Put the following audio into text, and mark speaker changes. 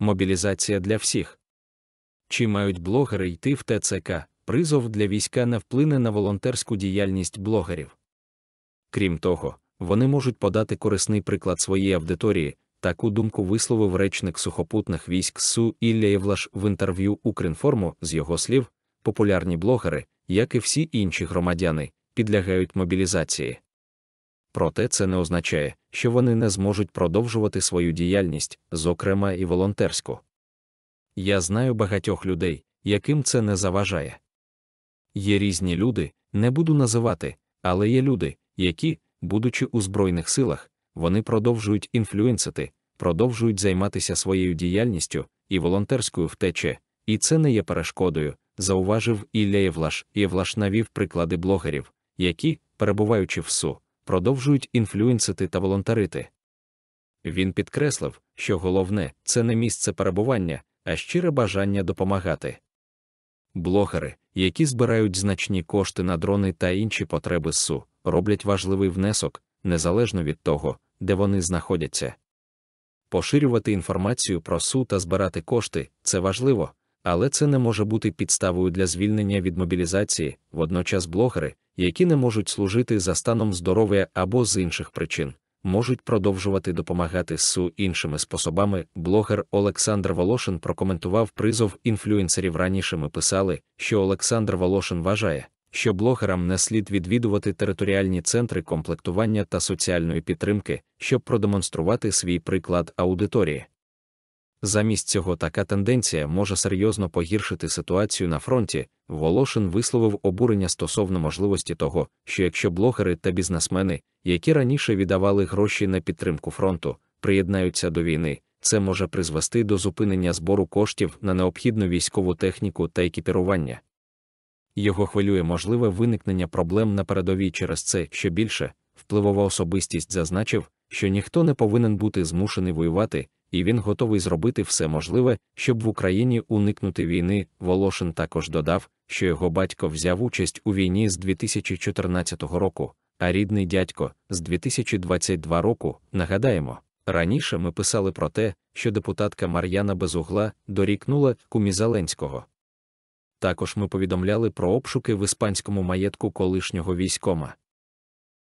Speaker 1: мобілізація для всіх. Чи мають блогери йти в ТЦК? Призов для війська не вплине на волонтерську діяльність блогерів. Крім того, вони можуть подати корисний приклад своїй аудиторії. Таку думку висловив речник сухопутних військ Су Ілля Євлаш в інтерв'ю Укрінформу з його слів, популярні блогери, як і всі інші громадяни, підлягають мобілізації. Проте це не означає, що вони не зможуть продовжувати свою діяльність, зокрема і волонтерську. Я знаю багатьох людей, яким це не заважає. Є різні люди, не буду називати, але є люди, які, будучи у Збройних силах, вони продовжують інфлюенсити, продовжують займатися своєю діяльністю і волонтерською втече, і це не є перешкодою, зауважив Ілля Євлаш. Євлаш навів приклади блогерів, які, перебуваючи в СУ, продовжують інфлюенсити та волонтарити. Він підкреслив, що головне це не місце перебування, а щире бажання допомагати. Блогери, які збирають значні кошти на дрони та інші потреби СУ, роблять важливий внесок, незалежно від того, де вони знаходяться. Поширювати інформацію про СУ та збирати кошти це важливо, але це не може бути підставою для звільнення від мобілізації, водночас блогери, які не можуть служити за станом здоров'я або з інших причин, можуть продовжувати допомагати СУ іншими способами. Блогер Олександр Волошин прокоментував призов інфлюенсерів. Раніше ми писали, що Олександр Волошин вважає. Що блогерам не слід відвідувати територіальні центри комплектування та соціальної підтримки, щоб продемонструвати свій приклад аудиторії. Замість цього така тенденція може серйозно погіршити ситуацію на фронті. Волошин висловив обурення стосовно можливості того, що якщо блогери та бізнесмени, які раніше віддавали гроші на підтримку фронту, приєднаються до війни, це може призвести до зупинення збору коштів на необхідну військову техніку та екіпірування. Його хвилює можливе виникнення проблем на передовій через це що більше. Впливова особистість зазначив, що ніхто не повинен бути змушений воювати, і він готовий зробити все можливе, щоб в Україні уникнути війни. Волошин також додав, що його батько взяв участь у війні з 2014 року, а рідний дядько з 2022 року. Нагадаємо, раніше ми писали про те, що депутатка Мар'яна Безугла дорікнула кумі Зеленського. Також ми повідомляли про обшуки в іспанському маєтку колишнього військома.